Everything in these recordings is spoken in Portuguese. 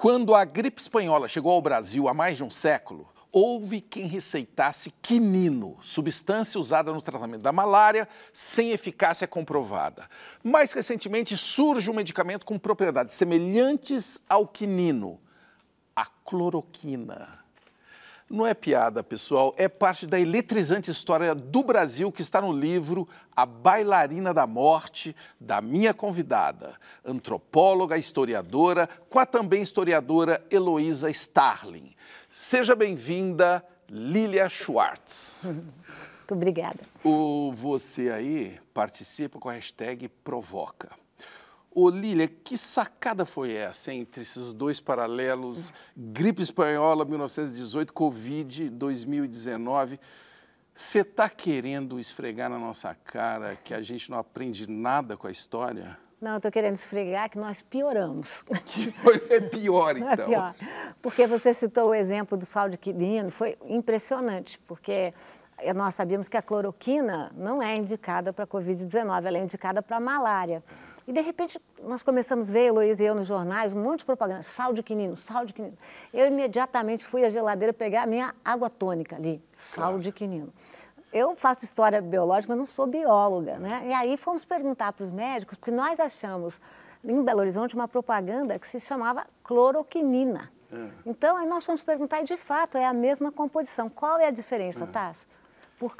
Quando a gripe espanhola chegou ao Brasil há mais de um século, houve quem receitasse quinino, substância usada no tratamento da malária, sem eficácia comprovada. Mais recentemente surge um medicamento com propriedades semelhantes ao quinino, a cloroquina. Não é piada, pessoal, é parte da eletrizante história do Brasil que está no livro A Bailarina da Morte, da minha convidada, antropóloga, historiadora, com a também historiadora Heloísa Starling. Seja bem-vinda, Lilia Schwartz. Muito obrigada. O você aí participa com a hashtag Provoca. Ô Lília, que sacada foi essa entre esses dois paralelos, gripe espanhola 1918, Covid 2019? Você está querendo esfregar na nossa cara que a gente não aprende nada com a história? Não, eu estou querendo esfregar que nós pioramos. Que é pior, é então. É pior. Porque você citou o exemplo do sal de quilino, foi impressionante, porque é, nós sabíamos que a cloroquina não é indicada para Covid-19, ela é indicada para malária. E de repente nós começamos a ver, Heloísa e eu, nos jornais, um monte de propaganda, sal de quinino, sal de quinino. Eu imediatamente fui à geladeira pegar a minha água tônica ali, sal claro. de quinino. Eu faço história biológica, mas não sou bióloga, né? E aí fomos perguntar para os médicos, porque nós achamos em Belo Horizonte uma propaganda que se chamava cloroquinina. É. Então, aí nós fomos perguntar, e de fato, é a mesma composição. Qual é a diferença, uhum. É. Tassi? Por,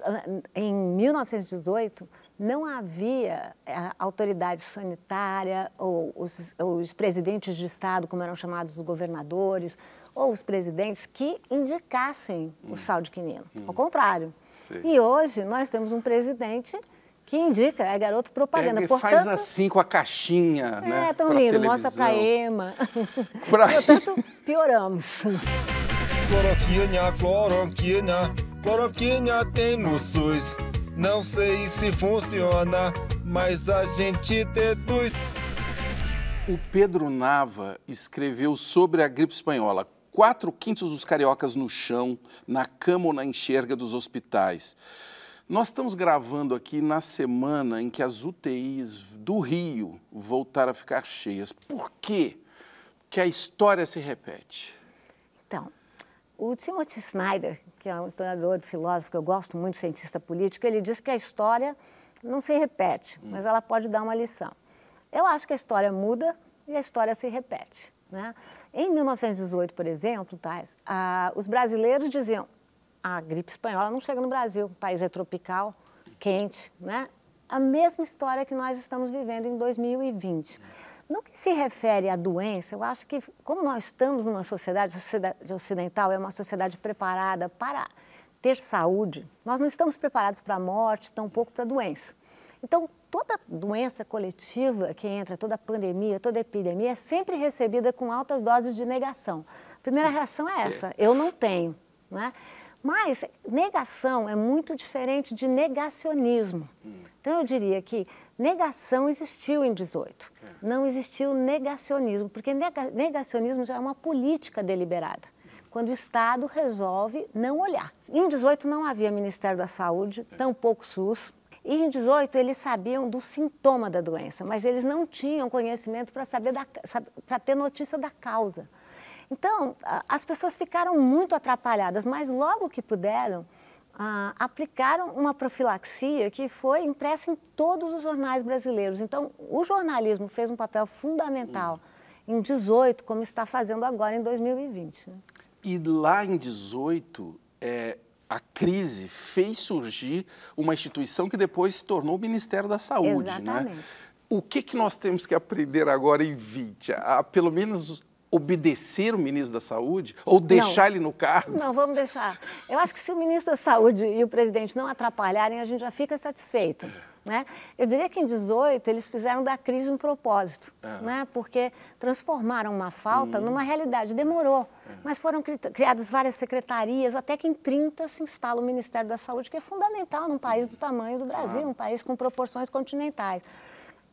em 1918, não havia eh, autoridade sanitária, ou os, ou os, presidentes de Estado, como eram chamados os governadores, ou os presidentes que indicassem hum. o sal de quinino. Hum. Ao contrário. Sim. E hoje nós temos um presidente que indica, é garoto propaganda. Ele Portanto, faz assim com a caixinha, é, né? tão lindo, mostra pra Ema. Pra... Portanto, pioramos. Cloroquina, cloroquina. Cloroquina tem no SUS. Não sei se funciona, mas a gente deduz. O Pedro Nava escreveu sobre a gripe espanhola. Quatro quintos dos cariocas no chão, na cama ou na enxerga dos hospitais. Nós estamos gravando aqui na semana em que as UTIs do Rio voltaram a ficar cheias. Por quê? que a história se repete. O Timothy Snyder, que é um historiador, filósofo que eu gosto muito, cientista político, ele diz que a história não se repete, hum. mas ela pode dar uma lição. Eu acho que a história muda e a história se repete. Né? Em 1918, por exemplo, tais, tá, os brasileiros diziam a gripe espanhola não chega no Brasil, o país é tropical, quente, né? A mesma história que nós estamos vivendo em 2020. No que se refere à doença, eu acho que, como nós estamos numa sociedade, a sociedade ocidental é uma sociedade preparada para ter saúde, nós não estamos preparados para a morte, tampouco para a doença. Então, toda doença coletiva que entra, toda pandemia, toda epidemia, é sempre recebida com altas doses de negação. A primeira reação é essa: é. eu não tenho. Né? Mas negação é muito diferente de negacionismo. Hum. Então, eu diria que Negação existiu em 18. Não existiu negacionismo, porque negacionismo já é uma política deliberada quando o Estado resolve não olhar. Em 18 não havia Ministério da Saúde, é. tampouco SUS. E em 18 eles sabiam do sintoma da doença, mas eles não tinham conhecimento para saber para ter notícia da causa. Então, as pessoas ficaram muito atrapalhadas, mas logo que puderam, ah, aplicaram uma profilaxia que foi impressa em todos os jornais brasileiros. Então, o jornalismo fez um papel fundamental hum. em 18, como está fazendo agora em 2020. Né? E lá em 18, é, a crise fez surgir uma instituição que depois se tornou o Ministério da Saúde, né? Exatamente. né? O que, que nós temos que aprender agora em 20? A, ah, pelo menos obedecer o ministro da Saúde ou deixar não, ele no cargo? Não, vamos deixar. Eu acho que se o ministro da Saúde e o presidente não atrapalharem, a gente já fica satisfeito. É. Né? Eu diria que em 18 eles fizeram da crise um propósito, é. né? porque transformaram uma falta hum. numa realidade. Demorou, é. mas foram criadas várias secretarias, até que em 30 se instala o Ministério da Saúde, que é fundamental num país do tamanho do Brasil, um país com proporções continentais.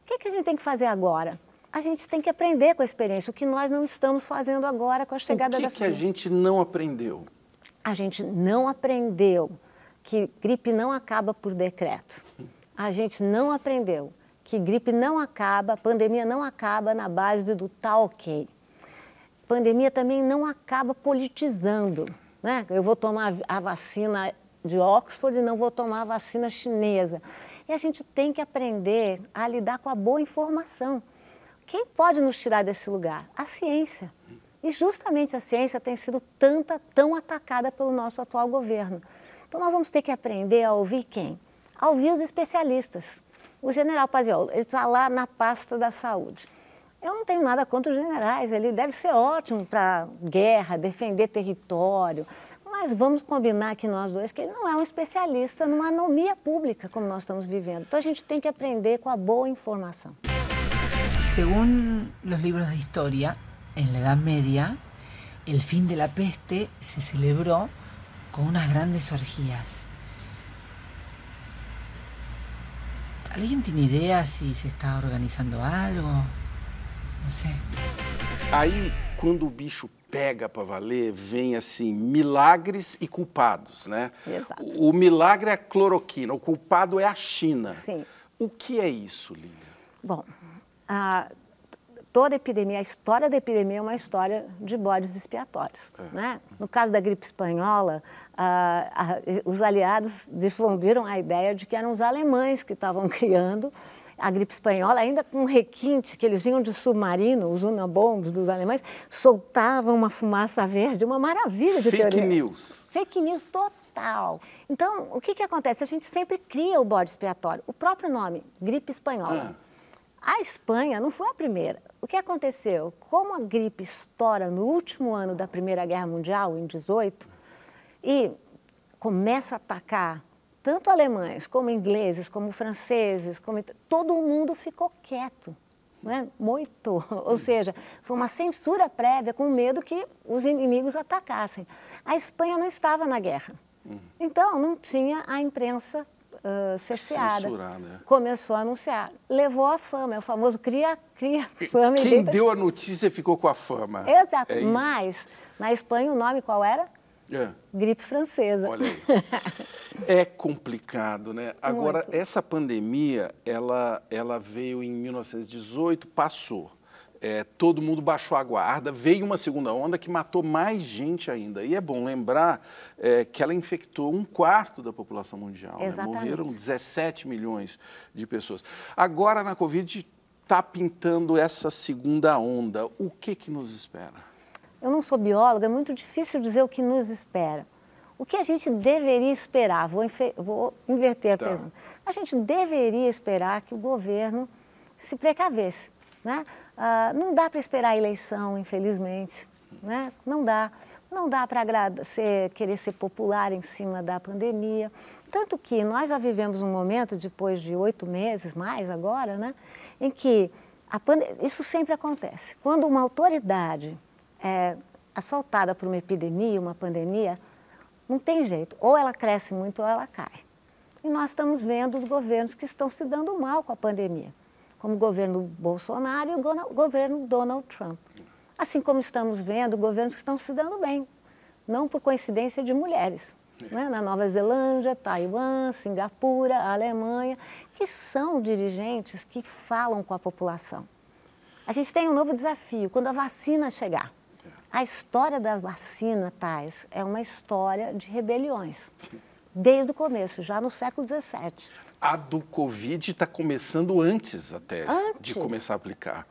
O que, que a gente tem que fazer agora? a gente tem que aprender com a experiência, o que nós não estamos fazendo agora com a chegada da O que, que a gente não aprendeu? A gente não aprendeu que gripe não acaba por decreto. A gente não aprendeu que gripe não acaba, pandemia não acaba na base do tal tá ok. Pandemia também não acaba politizando. Né? Eu vou tomar a vacina de Oxford e não vou tomar a vacina chinesa. E a gente tem que aprender a lidar com a boa informação. Quem pode nos tirar desse lugar? A ciência. E justamente a ciência tem sido tanta, tão atacada pelo nosso atual governo. Então nós vamos ter que aprender a ouvir quem? A ouvir os especialistas. O general Paziolo, ele está lá na pasta da saúde. Eu não tenho nada contra os generais, ele deve ser ótimo para guerra, defender território. Mas vamos combinar aqui nós dois que ele não é um especialista numa anomia pública como nós estamos vivendo. Então a gente tem que aprender com a boa informação. Según los libros de historia, en la Edad Media, el fin de la peste se celebró con unas grandes orgías. ¿Alguien tiene idea si se está organizando algo? No sé. Ahí, cuando o bicho pega para valer, ven assim, milagres e culpados, ¿no? Exacto. O, milagre é cloroquina, o culpado es a China. Sí. O que é isso, Bueno... a, toda a epidemia, a história da epidemia é uma história de bodes expiatórios. É. Né? No caso da gripe espanhola, a, a, os aliados difundiram a ideia de que eram os alemães que estavam criando a gripe espanhola, ainda com um requinte que eles vinham de submarino, os unabombs dos alemães, soltavam uma fumaça verde, uma maravilha de Fake teoria. Fake news. Fake news total. Então, o que, que acontece? A gente sempre cria o bode expiatório. O próprio nome, gripe espanhola. Ah. A Espanha não foi a primeira. O que aconteceu? Como a gripe estoura no último ano da Primeira Guerra Mundial, em 18, e começa a atacar tanto alemães, como ingleses, como franceses, como... todo mundo ficou quieto. Né? Muito. Ou seja, foi uma censura prévia com medo que os inimigos atacassem. A Espanha não estava na guerra. Hum. Então, não tinha a imprensa cerceada. Ah, censurar, né? Começou a anunciar. Levou a fama, é o famoso cria, cria fama. Quem deu a notícia ficou com a fama. Exato, é mas na Espanha o nome qual era? É. Gripe francesa. Olha aí. é complicado, né? Agora, Muito. essa pandemia, ela, ela veio em 1918, passou é, todo mundo baixou a guarda, veio uma segunda onda que matou mais gente ainda. E é bom lembrar é, que ela infectou um quarto da população mundial. Né? Morreram 17 milhões de pessoas. Agora, na Covid, está pintando essa segunda onda. O que, que nos espera? Eu não sou bióloga, é muito difícil dizer o que nos espera. O que a gente deveria esperar? Vou, vou inverter a tá. pergunta. A gente deveria esperar que o governo se precavesse. Né? Ah, não dá para esperar a eleição, infelizmente, né? Não dá. Não dá para querer ser popular em cima da pandemia. Tanto que nós já vivemos um momento, depois de oito meses, mais agora, né? Em que isso sempre acontece. Quando uma autoridade é assaltada por uma epidemia, uma pandemia, não tem jeito. Ou ela cresce muito ou ela cai. E nós estamos vendo os governos que estão se dando mal com a pandemia como o governo Bolsonaro e o governo Donald Trump. Assim como estamos vendo governos que estão se dando bem, não por coincidência de mulheres. Né? Na Nova Zelândia, Taiwan, Singapura, Alemanha, que são dirigentes que falam com a população. A gente tem um novo desafio quando a vacina chegar. A história da vacina, Thais, é uma história de rebeliões. Desde o começo, já no século XVII. A do Covid está começando antes até antes. de começar a aplicar.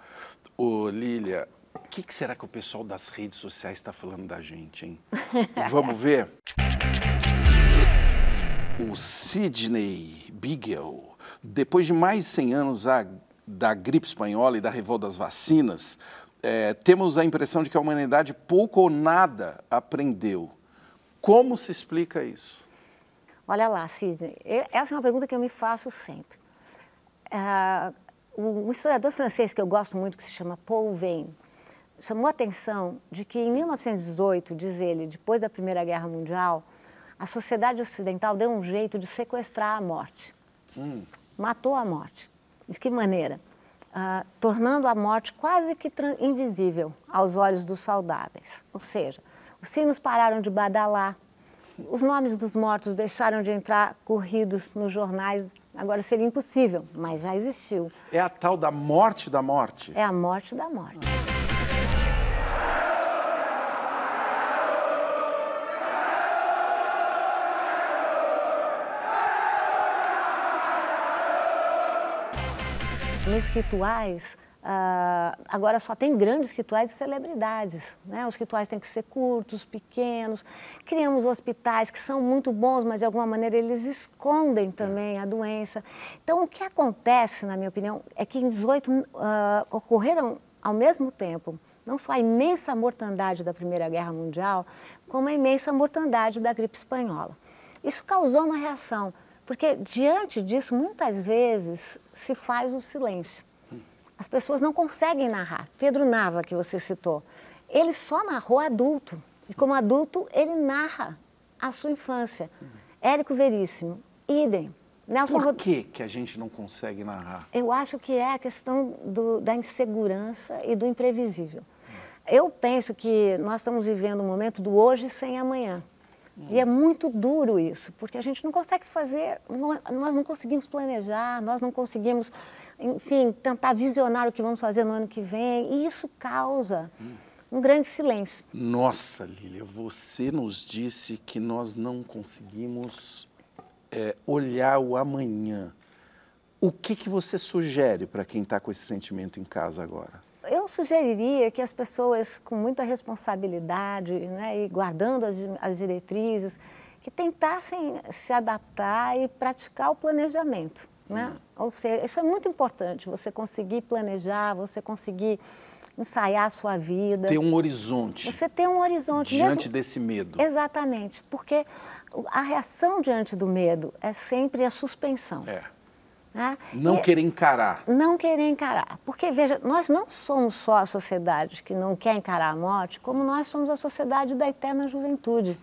Ô, Lília, o que, que será que o pessoal das redes sociais está falando da gente, hein? Vamos ver? O Sidney Bigel, depois de mais de 100 anos a, da gripe espanhola e da revolta das vacinas, é, temos a impressão de que a humanidade pouco ou nada aprendeu. Como se explica isso? Olha lá, Sidney, essa é uma pergunta que eu me faço sempre. Uh, ah, um historiador francês que eu gosto muito, que se chama Paul Vane, chamou a atenção de que em 1918, diz ele, depois da Primeira Guerra Mundial, a sociedade ocidental deu um jeito de sequestrar a morte. Hum. Matou a morte. De que maneira? Uh, tornando a morte quase que invisível aos olhos dos saudáveis. Ou seja, os sinos pararam de badalar, os nomes dos mortos deixaram de entrar corridos nos jornais. Agora seria impossível, mas já existiu. É a tal da morte da morte? É a morte da morte. Nos rituais, Uh, agora só tem grandes rituais de celebridades, né? Os rituais têm que ser curtos, pequenos. Criamos hospitais que são muito bons, mas de alguma maneira eles escondem também a doença. Então o que acontece, na minha opinião, é que em 18 uh, ah, ocorreram ao mesmo tempo não só a imensa mortandade da Primeira Guerra Mundial, como a imensa mortandade da gripe espanhola. Isso causou uma reação, porque diante disso muitas vezes se faz o silêncio. As pessoas não conseguem narrar. Pedro Nava, que você citou, ele só narrou adulto. E como adulto, ele narra a sua infância. Érico Veríssimo, idem. Nelson Por que, que a gente não consegue narrar? Eu acho que é a questão do, da insegurança e do imprevisível. Eu penso que nós estamos vivendo um momento do hoje sem amanhã. Hum. E é muito duro isso, porque a gente não consegue fazer, nós não conseguimos planejar, nós não conseguimos, enfim, tentar visionar o que vamos fazer no ano que vem. E isso causa hum. um grande silêncio. Nossa, Lília, você nos disse que nós não conseguimos é, olhar o amanhã. O que, que você sugere para quem está com esse sentimento em casa agora? eu sugeriria que as pessoas com muita responsabilidade né, e guardando as, as diretrizes, que tentassem se adaptar e praticar o planejamento. Né? Uhum. Ou seja, isso é muito importante, você conseguir planejar, você conseguir ensaiar a sua vida. Ter um horizonte. Você ter um horizonte. Diante mesmo... desse medo. Exatamente, porque a reação diante do medo é sempre a suspensão. É. Né? Não e querer encarar. Não querer encarar. Porque, veja, nós não somos só a sociedade que não quer encarar a morte, como nós somos a sociedade da eterna juventude.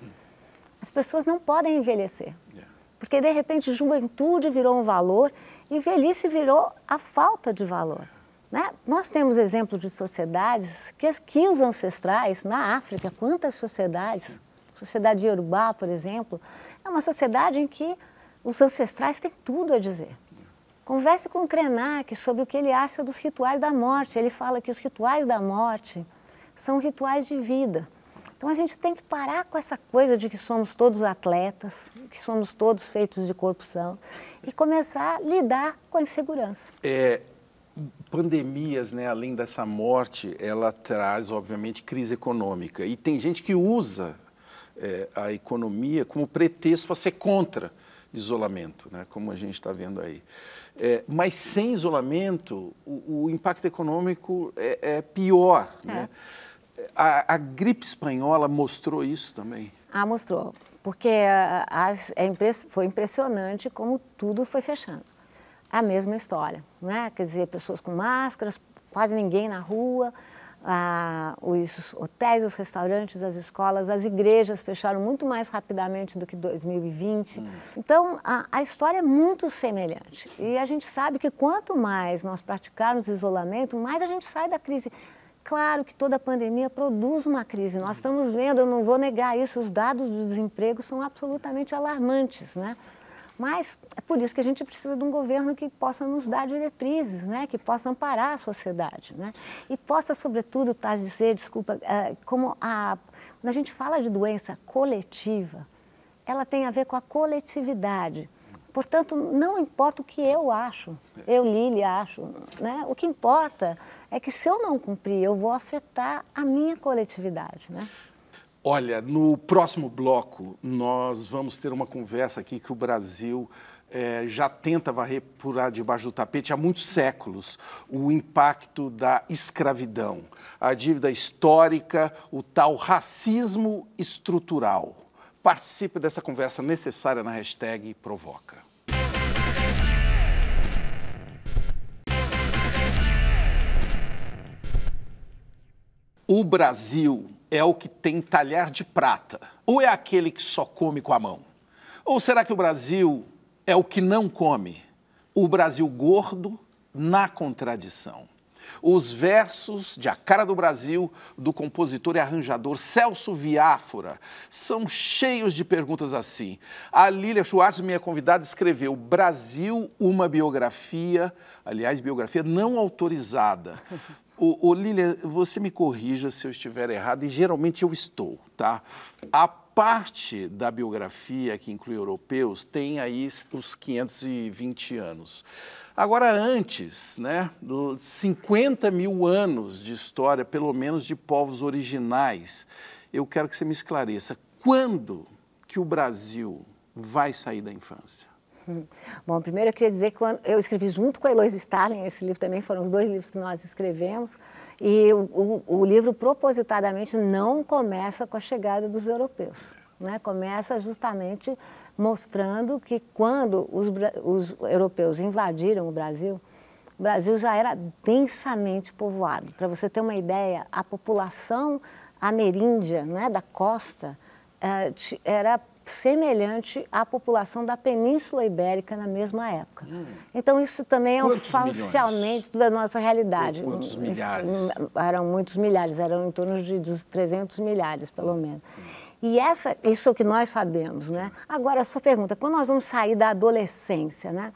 As pessoas não podem envelhecer. É. Porque, de repente, juventude virou um valor e velhice virou a falta de valor. Né? Nós temos exemplos de sociedades que, que os ancestrais, na África, quantas sociedades, sociedade Yorubá, por exemplo, é uma sociedade em que os ancestrais têm tudo a dizer. Converse com o Krenak sobre o que ele acha dos rituais da morte. Ele fala que os rituais da morte são rituais de vida. Então a gente tem que parar com essa coisa de que somos todos atletas, que somos todos feitos de corrupção e começar a lidar com a insegurança. É, pandemias, né, além dessa morte, ela traz obviamente crise econômica e tem gente que usa é, a economia como pretexto a ser contra isolamento, né, como a gente está vendo aí. É, mas sem isolamento, o, o impacto econômico é, é pior. É. Né? A, a, gripe espanhola mostrou isso também? Ah, mostrou. Porque é impress, foi impressionante como tudo foi fechando. A mesma história, né? Quer dizer, pessoas com máscaras, quase ninguém na rua ah, os hotéis, os restaurantes, as escolas, as igrejas fecharam muito mais rapidamente do que 2020. Hum. Então, a, a, história é muito semelhante. E a gente sabe que quanto mais nós praticarmos isolamento, mais a gente sai da crise. Claro que toda pandemia produz uma crise. Nós hum. estamos vendo, eu não vou negar isso, os dados do desemprego são absolutamente alarmantes, né? Mas é por isso que a gente precisa de um governo que possa nos dar diretrizes, né? que possa amparar a sociedade. Né? E possa, sobretudo, tá, dizer, desculpa, é, como a, quando a gente fala de doença coletiva, ela tem a ver com a coletividade. Portanto, não importa o que eu acho, eu, Lili, acho. Né? O que importa é que se eu não cumprir, eu vou afetar a minha coletividade. Né? Olha, no próximo bloco, nós vamos ter uma conversa aqui que o Brasil é, já tenta varrer por debaixo do tapete há muitos séculos o impacto da escravidão, a dívida histórica, o tal racismo estrutural. Participe dessa conversa necessária na hashtag Provoca. O Brasil é o que tem talhar de prata? Ou é aquele que só come com a mão? Ou será que o Brasil é o que não come? O Brasil gordo na contradição. Os versos de A Cara do Brasil, do compositor e arranjador Celso Viáfora, são cheios de perguntas assim. A Lília Schwartz, minha convidada, escreveu Brasil, uma biografia, aliás, biografia não autorizada. O, o Lília, você me corrija se eu estiver errado, e geralmente eu estou, tá? A parte da biografia que inclui europeus tem aí os 520 anos. Agora, antes, né, 50 mil anos de história, pelo menos de povos originais, eu quero que você me esclareça. Quando que o Brasil vai sair da infância? Bom, primeiro eu queria dizer que eu escrevi junto com a Eloise Stalin, esse livro também foram os dois livros que nós escrevemos, e o, o, o livro propositadamente não começa com a chegada dos europeus, né? começa justamente mostrando que quando os, os europeus invadiram o Brasil, o Brasil já era densamente povoado. Para você ter uma ideia, a população ameríndia né, da costa eh, era semelhante à população da Península Ibérica na mesma época. Hum. Então, isso também é um falciamento da nossa realidade. Quantos hum, milhares? Hum, eram muitos milhares, eram em torno de 300 milhares, pelo hum. menos. E essa, isso é o que nós sabemos, né? Agora, a sua pergunta, quando nós vamos sair da adolescência, né?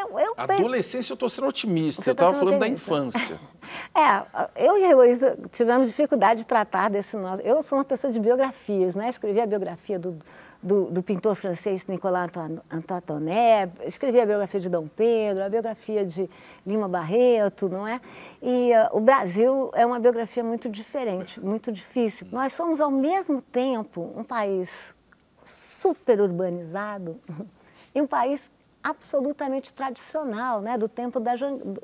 Eu, eu Adolescência, eu estou sendo otimista, Você eu estava tá falando otimista. da infância. É, eu e a Heloísa tivemos dificuldade de tratar desse nosso. Eu sou uma pessoa de biografias, né? Escrevi a biografia do, do, do pintor francês Nicolas Antatoné, escrevi a biografia de Dom Pedro, a biografia de Lima Barreto, não é? E uh, o Brasil é uma biografia muito diferente, muito difícil. Nós somos, ao mesmo tempo, um país super urbanizado e um país absolutamente tradicional, né? do, tempo da,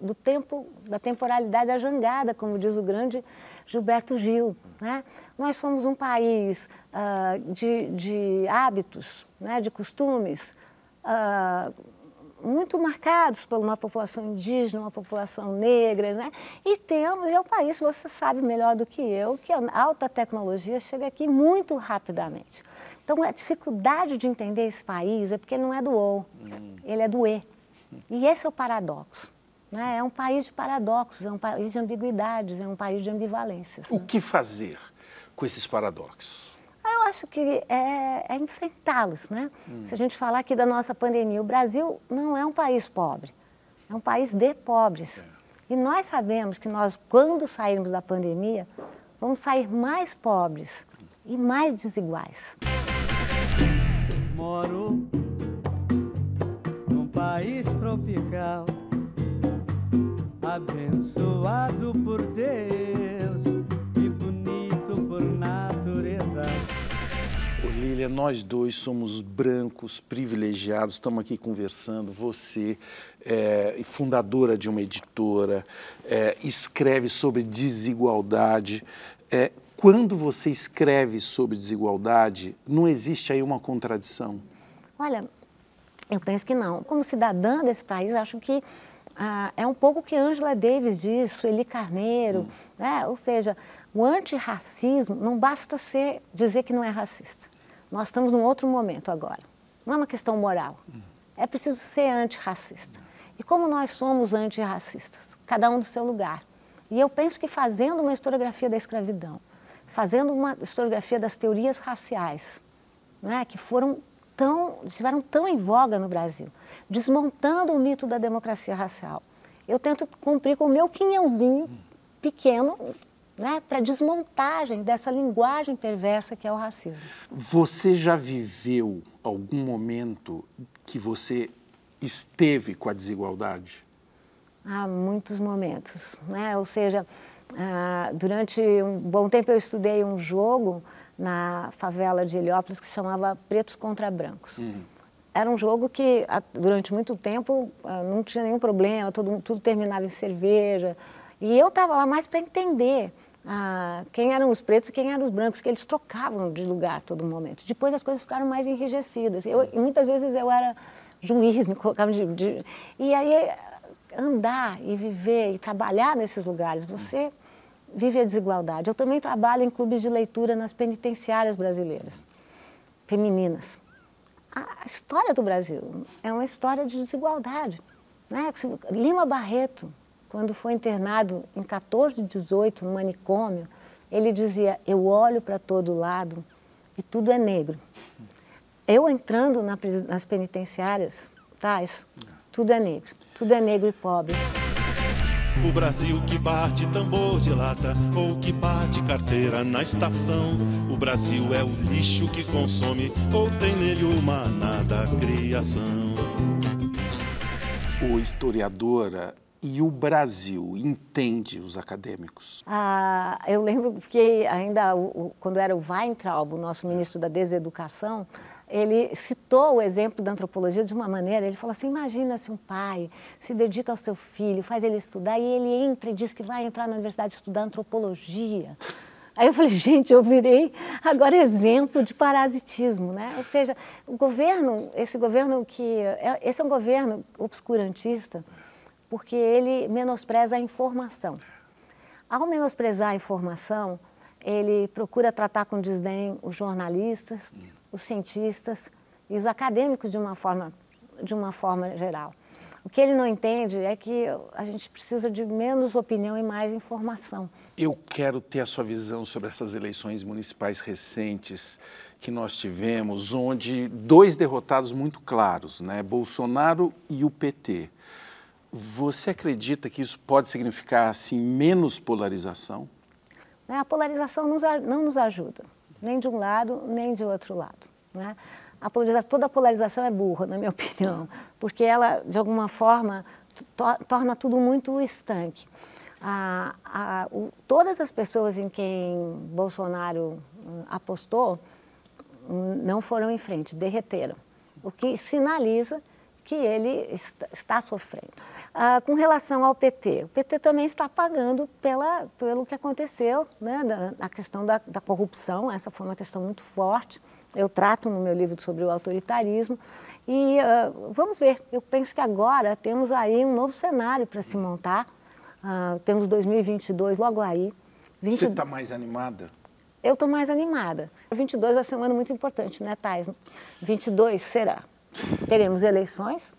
do tempo da temporalidade da jangada, como diz o grande Gilberto Gil. Né? Nós somos um país uh, de, de, hábitos, né? de costumes, uh, muito marcados por uma população indígena, uma população negra, né? E temos, e é um país, você sabe melhor do que eu, que a alta tecnologia chega aqui muito rapidamente. Então, a dificuldade de entender esse país é porque ele não é do O, hum. ele é do E. E esse é o paradoxo. Né? É um país de paradoxos, é um país de ambiguidades, é um país de ambivalências. O né? que fazer com esses paradoxos? Ah, eu acho que é, é enfrentá-los, né? Hum. Se a gente falar aqui da nossa pandemia, o Brasil não é um país pobre, é um país de pobres. É. E nós sabemos que nós, quando sairmos da pandemia, vamos sair mais pobres e mais desiguais. Moro num país tropical, abençoado por Deus e bonito por natureza. Ô nós dois somos brancos, privilegiados, estamos aqui conversando. Você é fundadora de uma editora, é, escreve sobre desigualdade. É, quando você escreve sobre desigualdade, não existe aí uma contradição? Olha, eu penso que não. Como cidadã desse país, acho que ah, é um pouco o que Angela Davis diz, Sueli Carneiro, hum. né? ou seja, o antirracismo não basta ser dizer que não é racista. Nós estamos num outro momento agora. Não é uma questão moral. Hum. É preciso ser antirracista. E como nós somos antirracistas, cada um do seu lugar. E eu penso que fazendo uma historiografia da escravidão, fazendo uma historiografia das teorias raciais, né, que foram tão, estiveram tão em voga no Brasil, desmontando o mito da democracia racial. Eu tento cumprir com o meu quinhãozinho pequeno, né, para desmontagem dessa linguagem perversa que é o racismo. Você já viveu algum momento que você esteve com a desigualdade? Há muitos momentos, né? Ou seja, ah, durante um bom tempo eu estudei um jogo na favela de Heliópolis que se chamava Pretos contra Brancos. Uhum. Era um jogo que durante muito tempo ah, não tinha nenhum problema, todo, tudo terminava em cerveja. E eu estava lá mais para entender ah, quem eram os pretos e quem eram os brancos, que eles trocavam de lugar todo momento. Depois as coisas ficaram mais enrijecidas. Eu, muitas vezes eu era juiz, me colocavam de, de... E aí andar e viver e trabalhar nesses lugares. Você vive a desigualdade. Eu também trabalho em clubes de leitura nas penitenciárias brasileiras, femininas. A história do Brasil é uma história de desigualdade. Né? Lima Barreto, quando foi internado em 1418 no manicômio, ele dizia: Eu olho para todo lado e tudo é negro. Eu entrando nas penitenciárias, tais, tudo é negro, tudo é negro e pobre. O Brasil que bate tambor de lata ou que bate carteira na estação. O Brasil é o lixo que consome ou tem nele uma nada criação. O historiadora e o Brasil entende os acadêmicos? Ah, eu lembro que ainda quando era o Weintraub, o nosso ministro da Deseducação, ele citou o exemplo da antropologia de uma maneira, ele falou assim, imagina se um pai se dedica ao seu filho, faz ele estudar e ele entra e diz que vai entrar na universidade estudar antropologia. Aí eu falei, gente, eu virei agora exemplo de parasitismo, né? Ou seja, o governo, esse governo que... É, esse é um governo obscurantista, porque ele menospreza a informação. Ao menosprezar a informação, ele procura tratar com desdém os jornalistas, os cientistas e os acadêmicos de uma forma, de uma forma geral. O que ele não entende é que a gente precisa de menos opinião e mais informação. Eu quero ter a sua visão sobre essas eleições municipais recentes que nós tivemos, onde dois derrotados muito claros, né? Bolsonaro e o PT. Você acredita que isso pode significar assim menos polarização? A polarização não nos ajuda nem de um lado, nem de outro lado. Né? A polarização, toda a polarização é burra, na minha opinião, porque ela, de alguma forma, to torna tudo muito estanque. A, a, o, todas as pessoas em quem Bolsonaro hum, apostou hum, não foram em frente, derreteram, o que sinaliza que ele está sofrendo. Ah, com relação ao PT, o PT também está pagando pela, pelo que aconteceu, né, da, na questão da, da corrupção, essa foi uma questão muito forte. Eu trato no meu livro sobre o autoritarismo. E uh, vamos ver, eu penso que agora temos aí um novo cenário para se montar. Uh, temos 2022 logo aí. 20... Você está mais animada? Eu estou mais animada. 22 é uma semana muito importante, né, Thais? 22 será teremos eleições.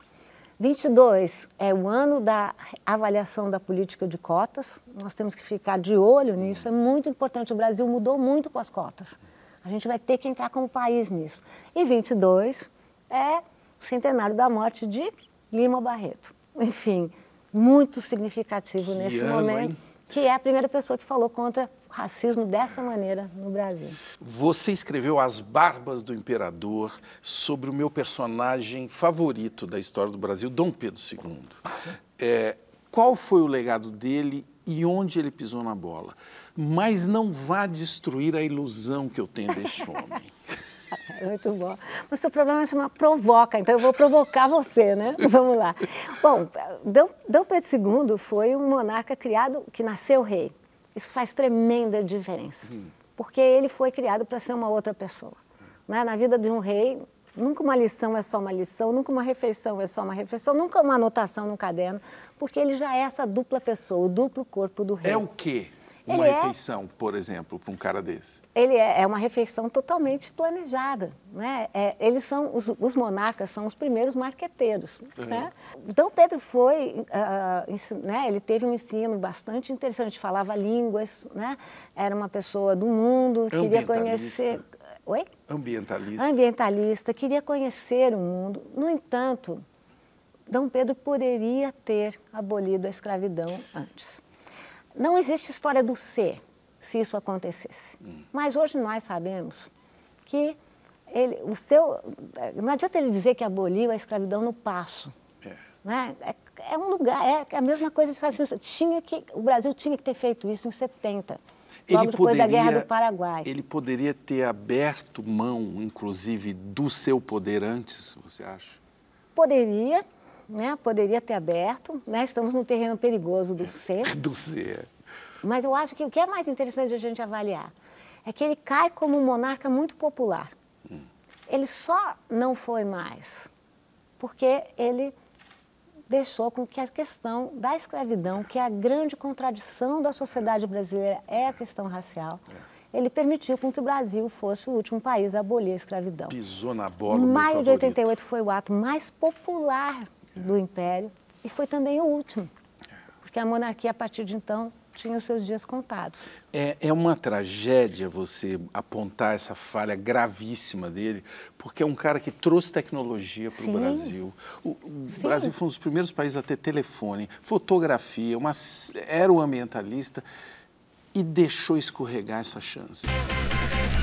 22 é o ano da avaliação da política de cotas. Nós temos que ficar de olho nisso, é muito importante. O Brasil mudou muito com as cotas. A gente vai ter que entrar como país nisso. E 22 é o centenário da morte de Lima Barreto. Enfim, muito significativo que nesse ano, momento. Hein? que é a primeira pessoa que falou contra racismo dessa maneira no Brasil. Você escreveu As Barbas do Imperador sobre o meu personagem favorito da história do Brasil, Dom Pedro II. É, qual foi o legado dele e onde ele pisou na bola? Mas não vá destruir a ilusão que eu tenho deste homem. muito bom. Mas o seu problema chama provoca, então eu vou provocar você, né? Vamos lá. Bom, D. Pedro II foi um monarca criado que nasceu rei. Isso faz tremenda diferença, uhum. porque ele foi criado para ser uma outra pessoa. Né? Na vida de um rei, Nunca uma lição é só uma lição, nunca uma refeição é só uma refeição, nunca uma anotação no caderno, porque ele já é essa dupla pessoa, o duplo corpo do rei. É o quê? uma ele é refeição, é... por exemplo, para um cara desse? Ele é, é, uma refeição totalmente planejada. Né? É, eles são, os, os, monarcas são os primeiros marqueteiros. Uhum. Né? Então, Pedro foi, uh, né? ele teve um ensino bastante interessante, falava línguas, né? era uma pessoa do mundo, queria conhecer... Oi? Ambientalista. Ambientalista, queria conhecer o mundo. No entanto, Dom Pedro poderia ter abolido a escravidão antes. Não existe história do ser se isso acontecesse. Hum. Mas hoje nós sabemos que ele, o seu, não adianta ele dizer que aboliu a escravidão no passo. É. Né? É, é um lugar, é, é a mesma coisa de fazer tinha que O Brasil tinha que ter feito isso em 70, logo ele depois poderia, da Guerra do Paraguai. Ele poderia ter aberto mão, inclusive, do seu poder antes, você acha? Poderia né? Poderia ter aberto, né? Estamos num terreno perigoso do ser. do ser. Mas eu acho que o que é mais interessante de a gente avaliar é que ele cai como um monarca muito popular. Hum. Ele só não foi mais porque ele deixou com que a questão da escravidão, que é a grande contradição da sociedade brasileira, é a questão racial. É. Ele permitiu com que o Brasil fosse o último país a abolir a escravidão. Pisou na bola. Maio de 88 foi o ato mais popular do Império e foi também o último, porque a monarquia, a partir de então, tinha os seus dias contados. É, é uma tragédia você apontar essa falha gravíssima dele, porque é um cara que trouxe tecnologia para o Brasil. O, Brasil foi um dos primeiros países a ter telefone, fotografia, uma, era um ambientalista e deixou escorregar essa chance.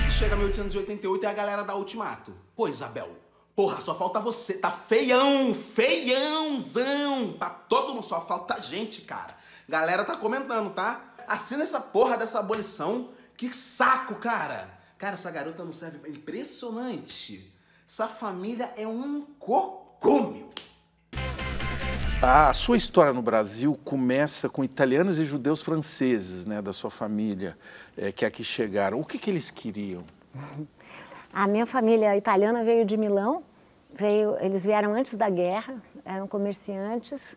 Chega 1888 e a galera da Ultimato. Pô, Isabel, Porra, só falta você. Tá feião, feiãozão. Tá todo mundo, só falta gente, cara. Galera tá comentando, tá? Assina essa porra dessa abolição. Que saco, cara. Cara, essa garota não serve. Impressionante. Essa família é um cocômio. Tá, a sua história no Brasil começa com italianos e judeus franceses, né, da sua família, é, que é aqui chegaram. O que, que eles queriam? A minha família italiana veio de Milão, veio, eles vieram antes da guerra, eram comerciantes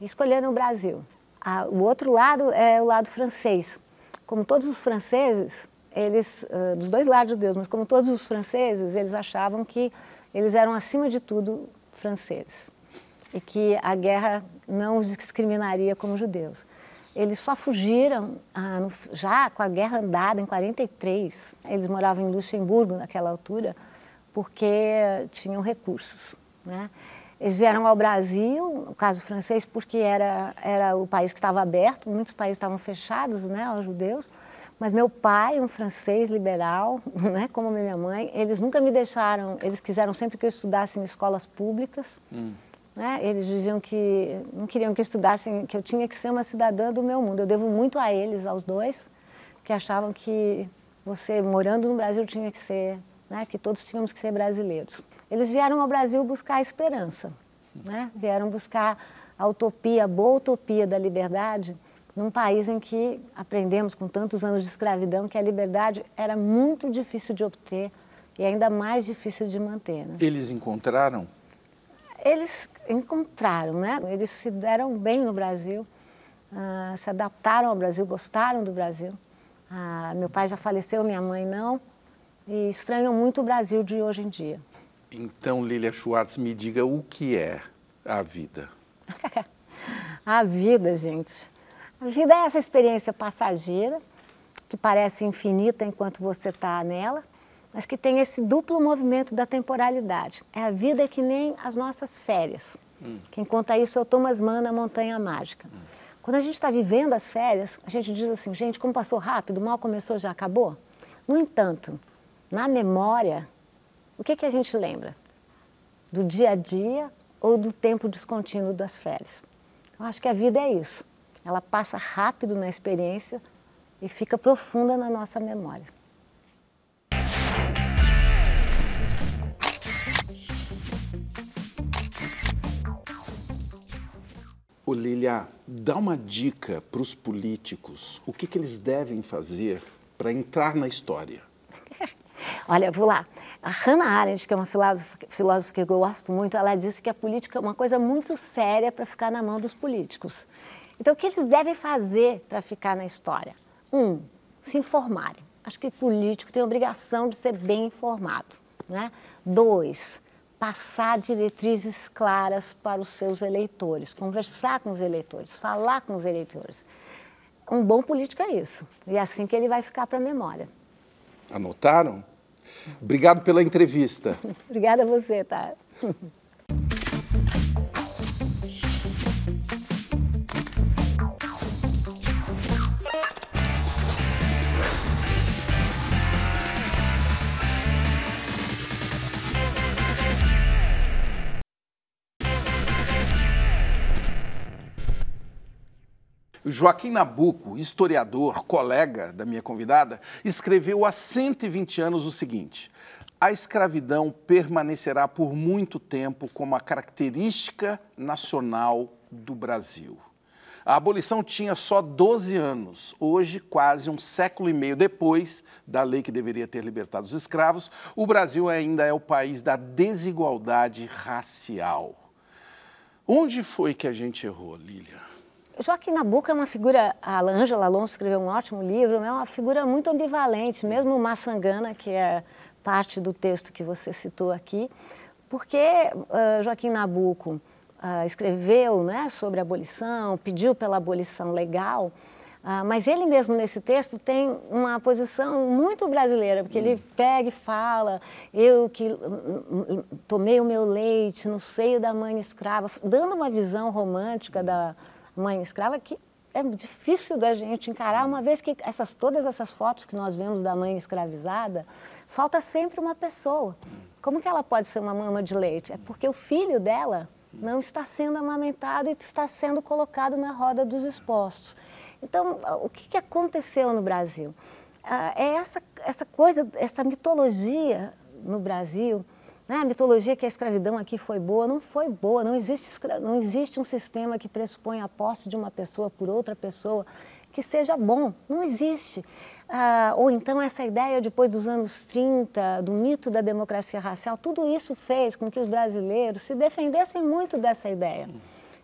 e escolheram o Brasil. A, o outro lado é o lado francês. Como todos os franceses, eles, uh, dos dois lados de Deus, mas como todos os franceses, eles achavam que eles eram, acima de tudo, franceses e que a guerra não os discriminaria como judeus. Eles só fugiram ah, no, já com a guerra andada em 43. Eles moravam em Luxemburgo naquela altura porque tinham recursos, né? Eles vieram ao Brasil, no caso francês, porque era, era o país que estava aberto, muitos países estavam fechados né, aos judeus. Mas meu pai, um francês liberal, né, como minha mãe, eles nunca me deixaram, eles quiseram sempre que eu estudasse em escolas públicas. Hum. Né? Eles diziam que não queriam que estudassem, que eu tinha que ser uma cidadã do meu mundo. Eu devo muito a eles, aos dois, que achavam que você, morando no Brasil, tinha que ser, né? que todos tínhamos que ser brasileiros. Eles vieram ao Brasil buscar a esperança, né? vieram buscar a utopia, a boa utopia da liberdade, num país em que aprendemos com tantos anos de escravidão que a liberdade era muito difícil de obter e ainda mais difícil de manter. Né? Eles encontraram eles encontraram, né? eles se deram bem no Brasil, uh, se adaptaram ao Brasil, gostaram do Brasil. Uh, meu pai já faleceu, minha mãe não, e estranham muito o Brasil de hoje em dia. Então, Lilia Schwartz, me diga o que é a vida. a vida, gente. A vida é essa experiência passageira, que parece infinita enquanto você está nela, mas que tem esse duplo movimento da temporalidade. É a vida que nem as nossas férias. Hum. Quem conta isso é o Thomas Mann na Montanha Mágica. Hum. Quando a gente está vivendo as férias, a gente diz assim, gente, como passou rápido, mal começou, já acabou. No entanto, na memória, o que, que a gente lembra? Do dia a dia ou do tempo descontínuo das férias? Eu acho que a vida é isso. Ela passa rápido na experiência e fica profunda na nossa memória. Lilia, dá uma dica para os políticos, o que, que eles devem fazer para entrar na história? Olha, vou lá. A Hannah Arendt, que é uma filósofa, filósofa que eu gosto muito, ela disse que a política é uma coisa muito séria para ficar na mão dos políticos. Então, o que eles devem fazer para ficar na história? Um, se informarem. Acho que político tem a obrigação de ser bem informado. Né? Dois, passar diretrizes claras para os seus eleitores, conversar com os eleitores, falar com os eleitores. Um bom político é isso. E é assim que ele vai ficar para a memória. Anotaram? Obrigado pela entrevista. Obrigada a você, tá? Joaquim Nabuco, historiador, colega da minha convidada, escreveu há 120 anos o seguinte: a escravidão permanecerá por muito tempo como a característica nacional do Brasil. A abolição tinha só 12 anos. Hoje, quase um século e meio depois da lei que deveria ter libertado os escravos, o Brasil ainda é o país da desigualdade racial. Onde foi que a gente errou, Lília? Joaquim Nabuco é uma figura, a Ângela Alonso escreveu um ótimo livro, é uma figura muito ambivalente, mesmo o Massangana, que é parte do texto que você citou aqui, porque uh, Joaquim Nabuco uh, escreveu né, sobre a abolição, pediu pela abolição legal, uh, mas ele mesmo nesse texto tem uma posição muito brasileira, porque ele hum. pega e fala, eu que hum, hum, tomei o meu leite no seio da mãe escrava, dando uma visão romântica da mãe escrava, que é difícil da gente encarar, uma vez que essas, todas essas fotos que nós vemos da mãe escravizada, falta sempre uma pessoa. Como que ela pode ser uma mama de leite? É porque o filho dela não está sendo amamentado e está sendo colocado na roda dos expostos. Então, o que, que aconteceu no Brasil? Ah, é essa, essa coisa, essa mitologia no Brasil né, a mitologia que a escravidão aqui foi boa, não foi boa, não existe, não existe um sistema que pressupõe a posse de uma pessoa por outra pessoa que seja bom, não existe. Ah, ou então essa ideia depois dos anos 30, do mito da democracia racial, tudo isso fez com que os brasileiros se defendessem muito dessa ideia.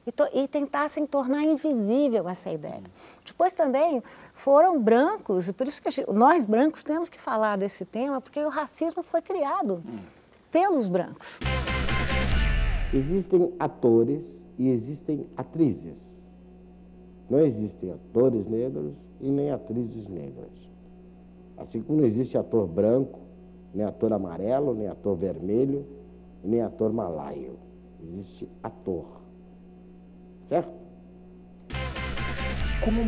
E, to, e, tentassem tornar invisível essa ideia. Depois também foram brancos, por isso que gente, nós brancos temos que falar desse tema, porque o racismo foi criado. Hum pelos brancos. Existem atores e existem atrizes. Não existem atores negros e nem atrizes negras. Assim como não existe ator branco, nem ator amarelo, nem ator vermelho, nem ator malaio. Existe ator. Certo? Como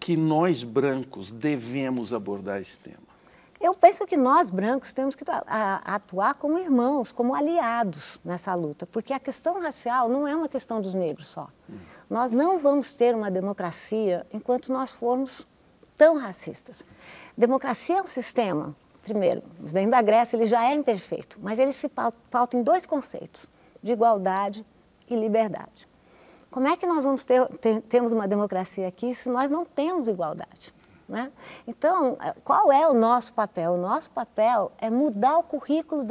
que nós brancos devemos abordar esse tema? Eu penso que nós, brancos, temos que atuar como irmãos, como aliados nessa luta, porque a questão racial não é uma questão dos negros só. Hum. Nós não vamos ter uma democracia enquanto nós formos tão racistas. Democracia é um sistema, primeiro, vem da Grécia, ele já é imperfeito, mas ele se pauta em dois conceitos, de igualdade e liberdade. Como é que nós vamos ter, ter temos uma democracia aqui se nós não temos igualdade? Né? Então, eh, qual é o nosso papel? O nosso papel é mudar o currículo,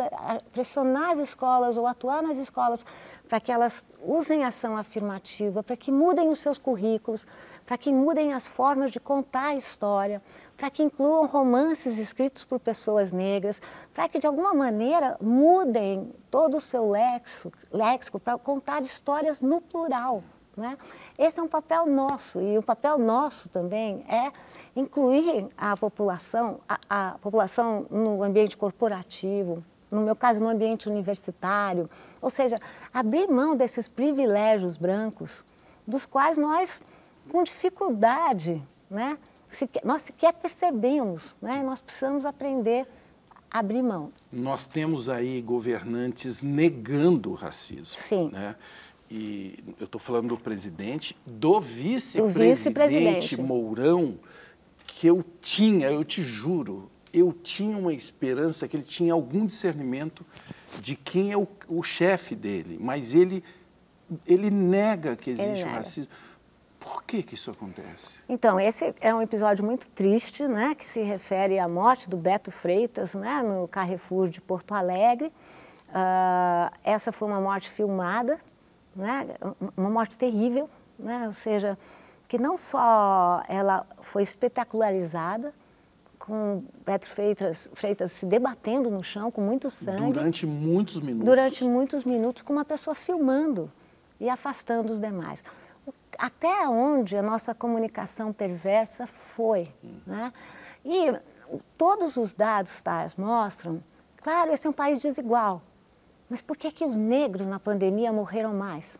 pressionar as escolas ou atuar nas escolas para que elas usem ação afirmativa, para que mudem os seus currículos, para que mudem as formas de contar a história, para que incluam romances escritos por pessoas negras, para que de alguma maneira mudem todo o seu léxico, léxico para contar histórias no plural. Né? Esse é um papel nosso e o papel nosso também é incluir a população, a, a população no ambiente corporativo, no meu caso, no ambiente universitário, ou seja, abrir mão desses privilégios brancos, dos quais nós, com dificuldade, né, sequer, nós sequer percebemos, né, nós precisamos aprender a abrir mão. Nós temos aí governantes negando o racismo. Sim. Né? e eu estou falando do presidente, do vice-presidente vice Mourão, que eu tinha, eu te juro, eu tinha uma esperança que ele tinha algum discernimento de quem é o, o chefe dele, mas ele, ele nega que existe o um racismo. Por que, que isso acontece? Então, esse é um episódio muito triste, né, que se refere à morte do Beto Freitas, né, no Carrefour de Porto Alegre. Uh, essa foi uma morte filmada né? uma morte terrível, né? ou seja, que não só ela foi espetacularizada, com Beto Freitas, Freitas se debatendo no chão com muito sangue. Durante muitos minutos. Durante muitos minutos, com uma pessoa filmando e afastando os demais. Até onde a nossa comunicação perversa foi. Hum. Né? E todos os dados tais mostram, claro, esse é um país desigual, mas por que, que os negros na pandemia morreram mais?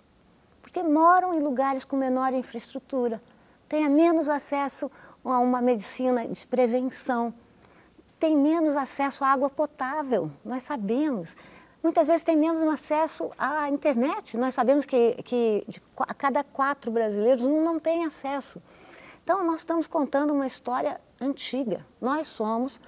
Porque moram em lugares com menor infraestrutura, têm menos acesso a uma medicina de prevenção, têm menos acesso à água potável, nós sabemos. Muitas vezes têm menos acesso à internet, nós sabemos que, que a cada quatro brasileiros, um não tem acesso. Então, nós estamos contando uma história antiga. Nós somos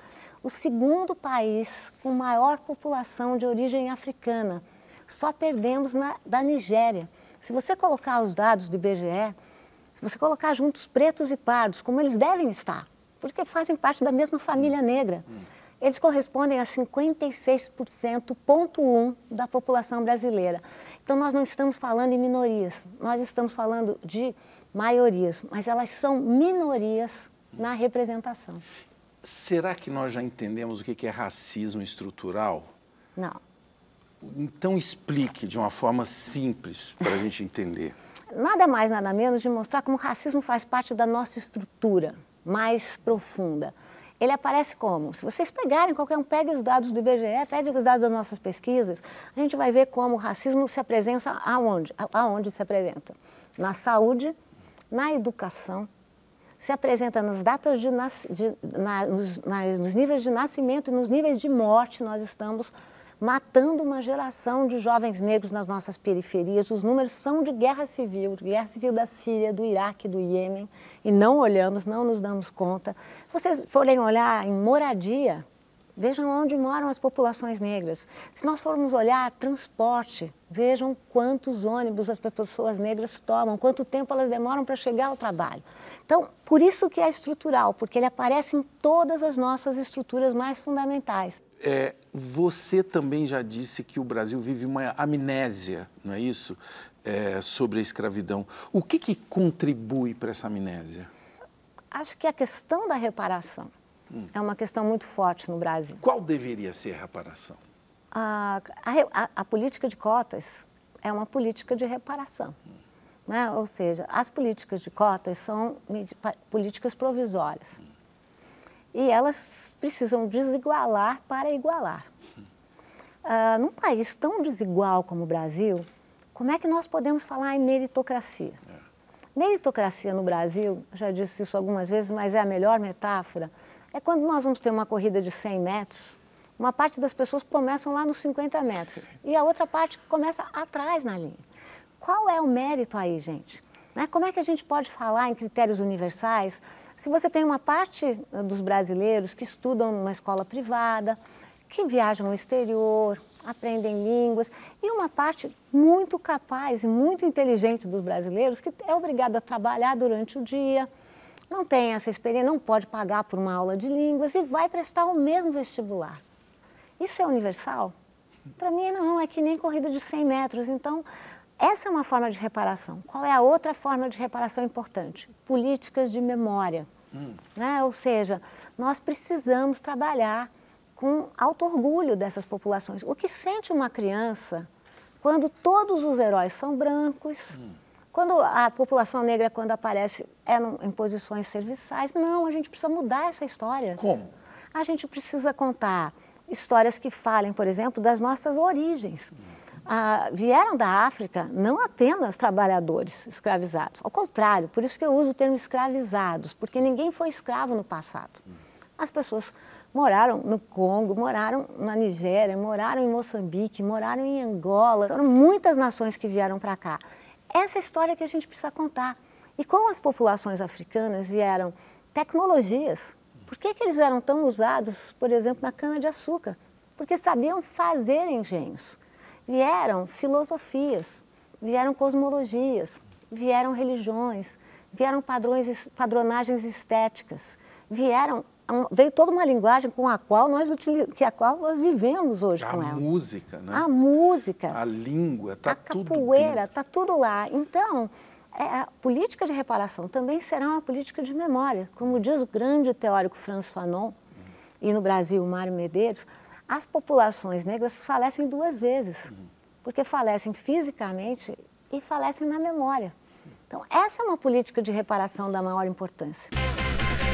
o segundo país com maior população de origem africana. Só perdemos na, da Nigéria. Se você colocar os dados do IBGE, se você colocar juntos pretos e pardos, como eles devem estar, porque fazem parte da mesma família negra, eles correspondem a 56,1% da população brasileira. Então, nós não estamos falando em minorias, nós estamos falando de maiorias, mas elas são minorias na representação. Será que nós já entendemos o que é racismo estrutural? Não. Então explique de uma forma simples para a gente entender. Nada mais, nada menos de mostrar como o racismo faz parte da nossa estrutura mais profunda. Ele aparece como? Se vocês pegarem, qualquer um pegue os dados do IBGE, pegue os dados das nossas pesquisas, a gente vai ver como o racismo se apresenta aonde? Aonde se apresenta? Na saúde, na educação, se apresenta nas datas de, nas, de na, nos, nos níveis de nascimento e nos níveis de morte. Nós estamos matando uma geração de jovens negros nas nossas periferias. Os números são de guerra civil, de guerra civil da Síria, do Iraque, do Iêmen, e não olhamos, não nos damos conta. Se vocês forem olhar em moradia, Vejam onde moram as populações negras. Se nós formos olhar transporte, vejam quantos ônibus as pessoas negras tomam, quanto tempo elas demoram para chegar ao trabalho. Então, por isso que é estrutural, porque ele aparece em todas as nossas estruturas mais fundamentais. É, você também já disse que o Brasil vive uma amnésia, não é isso? É, sobre a escravidão. O que, que contribui para essa amnésia? Acho que a questão da reparação Hum. É uma questão muito forte no Brasil. Qual deveria ser a reparação? A, a, a política de cotas é uma política de reparação. Hum. Né? Ou seja, as políticas de cotas são políticas provisórias. Hum. E elas precisam desigualar para igualar. Ah, num país tão desigual como o Brasil, como é que nós podemos falar em meritocracia? É. Meritocracia no Brasil, já disse isso algumas vezes, mas é a melhor metáfora, é quando nós vamos ter uma corrida de 100 metros, uma parte das pessoas começam lá nos 50 metros e a outra parte começa atrás na linha. Qual é o mérito aí, gente? Né? Como é que a gente pode falar em critérios universais se você tem uma parte eh, dos brasileiros que estudam numa escola privada, que viajam ao exterior, aprendem línguas, e uma parte muito capaz e muito inteligente dos brasileiros que é obrigada a trabalhar durante o dia, não tem essa experiência, não pode pagar por uma aula de línguas e vai prestar o mesmo vestibular. Isso é universal? Para mim, não, é que nem corrida de 100 metros. Então, essa é uma forma de reparação. Qual é a outra forma de reparação importante? Políticas de memória. Hum. Né? Ou seja, nós precisamos trabalhar com alto orgulho dessas populações. O que sente uma criança quando todos os heróis são brancos? Hum quando a população negra, quando aparece, é em posições serviçais. Não, a gente precisa mudar essa história. Como? A gente precisa contar histórias que falem, por exemplo, das nossas origens. Ah, vieram da África não apenas trabalhadores escravizados, ao contrário, por isso que eu uso o termo escravizados, porque ninguém foi escravo no passado. As pessoas moraram no Congo, moraram na Nigéria, moraram em Moçambique, moraram em Angola, foram muitas nações que vieram para cá essa é a história que a gente precisa contar. E com as populações africanas vieram tecnologias. Por que, que eles eram tão usados, por exemplo, na cana-de-açúcar? Porque sabiam fazer engenhos. Vieram filosofias, vieram cosmologias, vieram religiões, vieram padrões, padronagens estéticas, vieram é veio toda uma linguagem com a qual nós, que a qual nós vivemos hoje a com ela. A música, né? A música. A língua, tá a tudo. A capoeira, tá tudo lá. Então, é, a política de reparação também será uma política de memória. Como diz o grande teórico Franz Fanon, e no Brasil, Mário Medeiros, as populações negras falecem duas vezes, uhum. porque falecem fisicamente e falecem na memória. Então, essa é uma política de reparação da maior importância.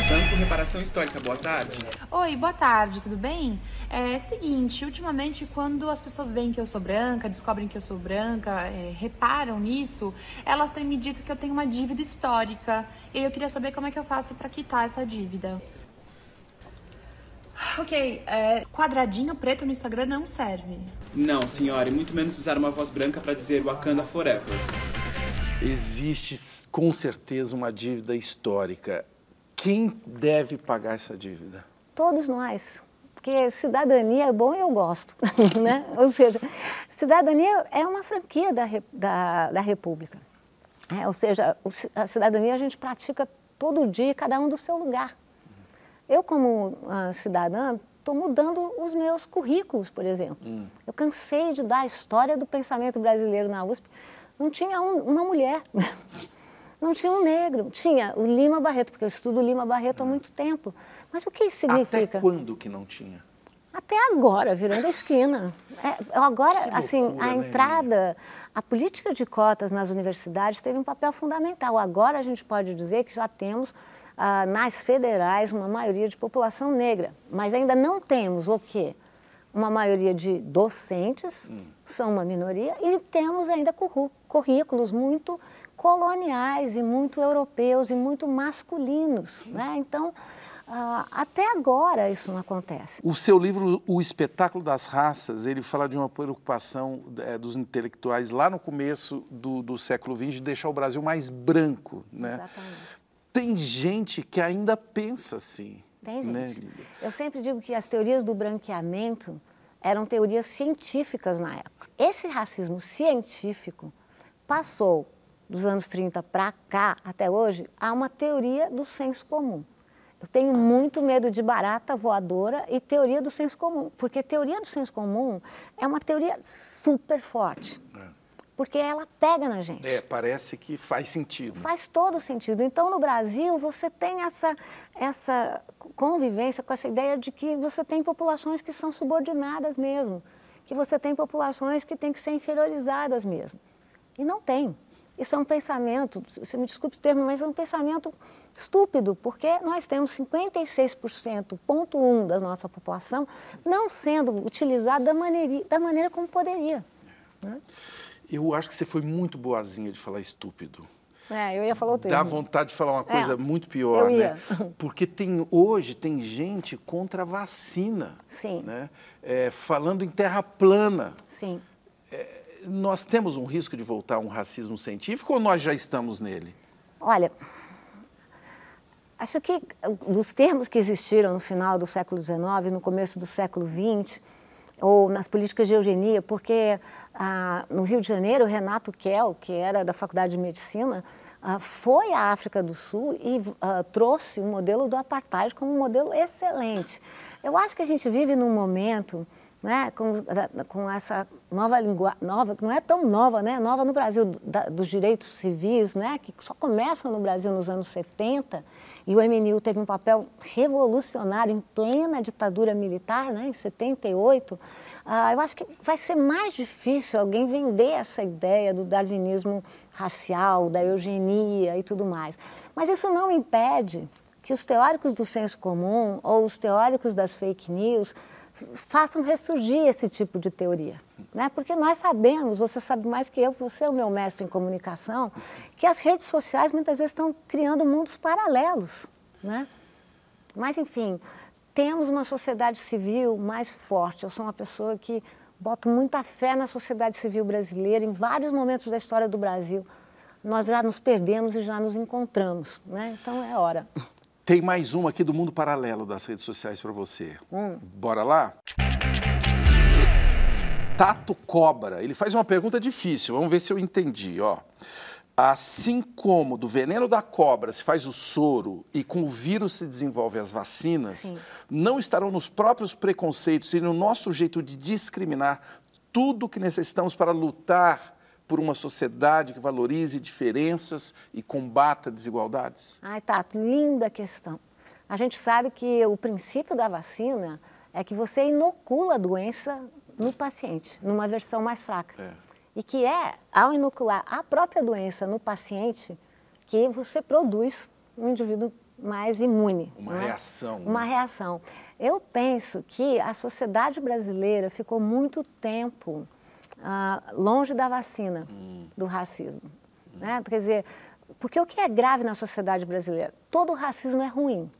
Banco Reparação Histórica, boa tarde. Oi, boa tarde, tudo bem? É seguinte, ultimamente quando as pessoas veem que eu sou branca, descobrem que eu sou branca, é, reparam nisso, elas têm me dito que eu tenho uma dívida histórica. E eu queria saber como é que eu faço para quitar essa dívida. Ok, é, quadradinho preto no Instagram não serve. Não, senhora, e muito menos usar uma voz branca para dizer Wakanda Forever. Existe com certeza uma dívida histórica quem deve pagar essa dívida? Todos nós. Porque cidadania é bom e eu gosto. Né? Ou seja, cidadania é uma franquia da, da, da República. É, ou seja, a cidadania a gente pratica todo dia, cada um do seu lugar. Eu, como uh, cidadã, estou mudando os meus currículos, por exemplo. Hum. Eu cansei de dar a história do pensamento brasileiro na USP. Não tinha um, uma mulher. não tinha um negro. Tinha o Lima Barreto, porque eu estudo Lima Barreto ah. há é. muito tempo. Mas o que isso significa? Até quando que não tinha? Até agora, virando a esquina. É, agora, assim, loucura, assim, a né, entrada, né? a política de cotas nas universidades teve um papel fundamental. Agora a gente pode dizer que já temos ah, nas federais uma maioria de população negra, mas ainda não temos o quê? Uma maioria de docentes, hum. são uma minoria, e temos ainda currículos muito coloniais e muito europeus e muito masculinos. Né? Então, Uh, até agora isso não acontece. O seu livro, O Espetáculo das Raças, ele fala de uma preocupação é, dos intelectuais lá no começo do, do século XX de deixar o Brasil mais branco. Né? Exatamente. Tem gente que ainda pensa assim. Tem né, gente. Eu sempre digo que as teorias do branqueamento eram teorias científicas na época. Esse racismo científico passou dos anos 30 para cá, até hoje, há uma teoria do senso comum. Eu tenho muito medo de barata voadora e teoria do senso comum, porque teoria do senso comum é uma teoria super forte. É. Porque ela pega na gente. É, parece que faz sentido. Faz todo sentido. Então, no Brasil, você tem essa, essa convivência com essa ideia de que você tem populações que são subordinadas mesmo, que você tem populações que têm que ser inferiorizadas mesmo. E não tem. Isso é um pensamento, você me desculpe o termo, mas é um pensamento estúpido, porque nós temos 56,1% da nossa população não sendo utilizada da maneira, da maneira como poderia. Né? Eu acho que você foi muito boazinha de falar estúpido. É, eu ia falar o termo. Dá vontade de falar uma é, coisa é, muito pior, né? Porque tem, hoje tem gente contra a vacina. Sim. Né? É, falando em terra plana. Sim nós temos um risco de voltar a um racismo científico ou nós já estamos nele? Olha, acho que dos termos que existiram no final do século XIX, no começo do século XX, ou nas políticas de eugenia, porque ah, no Rio de Janeiro, Renato Kell, que era da Faculdade de Medicina, ah, foi à África do Sul e ah, trouxe o modelo do apartheid como um modelo excelente. Eu acho que a gente vive num momento né, com, com essa nova linguagem, nova, não é tão nova, né, nova no Brasil, da, dos direitos civis, né, que só começam no Brasil nos anos 70, e o MNU teve um papel revolucionário em plena ditadura militar, né, em 78, ah, eu acho que vai ser mais difícil alguém vender essa ideia do darwinismo racial, da eugenia e tudo mais. Mas isso não impede que os teóricos do senso comum ou os teóricos das fake news façam ressurgir esse tipo de teoria. Né? Porque nós sabemos, você sabe mais que eu, você é o meu mestre em comunicação, que as redes sociais muitas vezes estão criando mundos paralelos. Né? Mas, enfim, temos uma sociedade civil mais forte. Eu sou uma pessoa que boto muita fé na sociedade civil brasileira, em vários momentos da história do Brasil. Nós já nos perdemos e já nos encontramos. Né? Então é hora. Tem mais um aqui do mundo paralelo das redes sociais para você. Hum. Bora lá? Tato Cobra, ele faz uma pergunta difícil, vamos ver se eu entendi, ó. Assim como do veneno da cobra se faz o soro e com o vírus se desenvolvem as vacinas, Sim. não estarão nos próprios preconceitos e no nosso jeito de discriminar tudo que necessitamos para lutar por uma sociedade que valorize diferenças e combata desigualdades? Ai, Tato, linda questão. A gente sabe que o princípio da vacina é que você inocula a doença no paciente, numa versão mais fraca. É. E que é, ao inocular a própria doença no paciente, que você produz um indivíduo mais imune. Uma né? reação. Uma né? reação. Eu penso que a sociedade brasileira ficou muito tempo ah, longe da vacina hum. do racismo. Hum. Né? Quer dizer, porque o que é grave na sociedade brasileira? Todo racismo é ruim.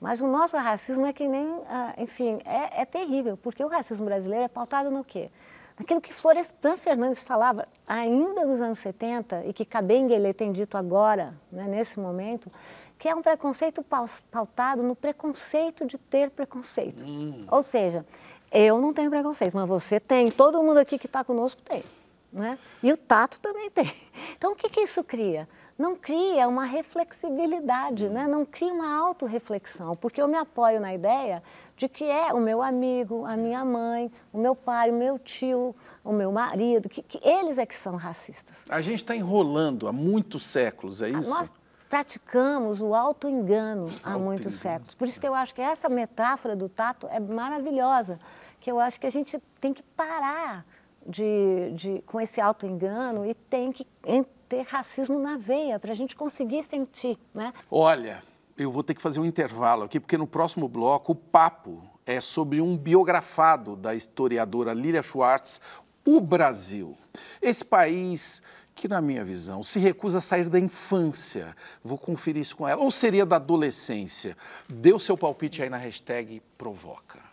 Mas o nosso racismo é que nem, ah, enfim, é, é terrível, porque o racismo brasileiro é pautado no quê? Naquilo que Florestan Fernandes falava ainda nos anos 70 e que Cabengele tem dito agora, né, nesse momento, que é um preconceito pautado no preconceito de ter preconceito. Hum. Ou seja, eu não tenho preconceito, mas você tem. Todo mundo aqui que está conosco tem. Né? E o tato também tem. Então, o que, que isso cria? Não cria uma reflexibilidade, né? não cria uma autorreflexão, porque eu me apoio na ideia de que é o meu amigo, a minha mãe, o meu pai, o meu tio, o meu marido, que, que eles é que são racistas. A gente está enrolando há muitos séculos, é ah, isso? Nós praticamos o auto-engano há auto muitos séculos. Por isso que eu acho que essa metáfora do tato é maravilhosa que eu acho que a gente tem que parar de, de com esse auto-engano e tem que ter racismo na veia para a gente conseguir sentir, né? Olha, eu vou ter que fazer um intervalo aqui, porque no próximo bloco o papo é sobre um biografado da historiadora Lília Schwartz, o Brasil. Esse país que, na minha visão, se recusa a sair da infância. Vou conferir isso com ela. Ou seria da adolescência? Dê o seu palpite aí na hashtag Provoca.